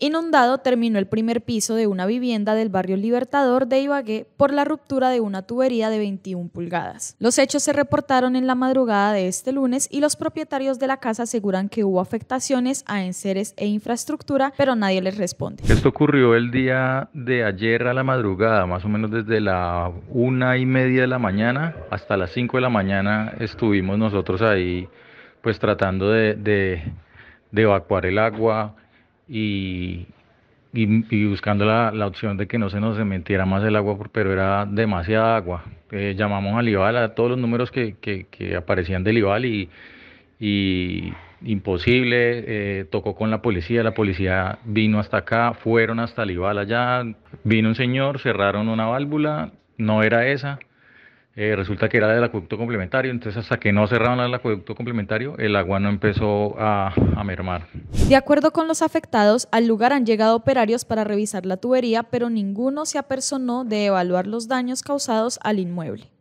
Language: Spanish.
Inundado terminó el primer piso de una vivienda del barrio Libertador de Ibagué por la ruptura de una tubería de 21 pulgadas. Los hechos se reportaron en la madrugada de este lunes y los propietarios de la casa aseguran que hubo afectaciones a enseres e infraestructura, pero nadie les responde. Esto ocurrió el día de ayer a la madrugada, más o menos desde la una y media de la mañana hasta las cinco de la mañana estuvimos nosotros ahí pues tratando de, de evacuar el agua y, y, buscando la, opción de que no se nos metiera más el agua, pero era demasiada agua. Eh, llamamos al IVAL a todos los números que, que, que aparecían del Libal y, imposible, eh, tocó con la policía, la policía vino hasta acá, fueron hasta el allá, vino un señor, cerraron una válvula, no era esa. Eh, resulta que era del acueducto complementario, entonces hasta que no cerraron el acueducto complementario, el agua no empezó a, a, mermar. De acuerdo con los afectados, al lugar han llegado operarios para revisar la tubería, pero ninguno se apersonó de evaluar los daños causados al inmueble.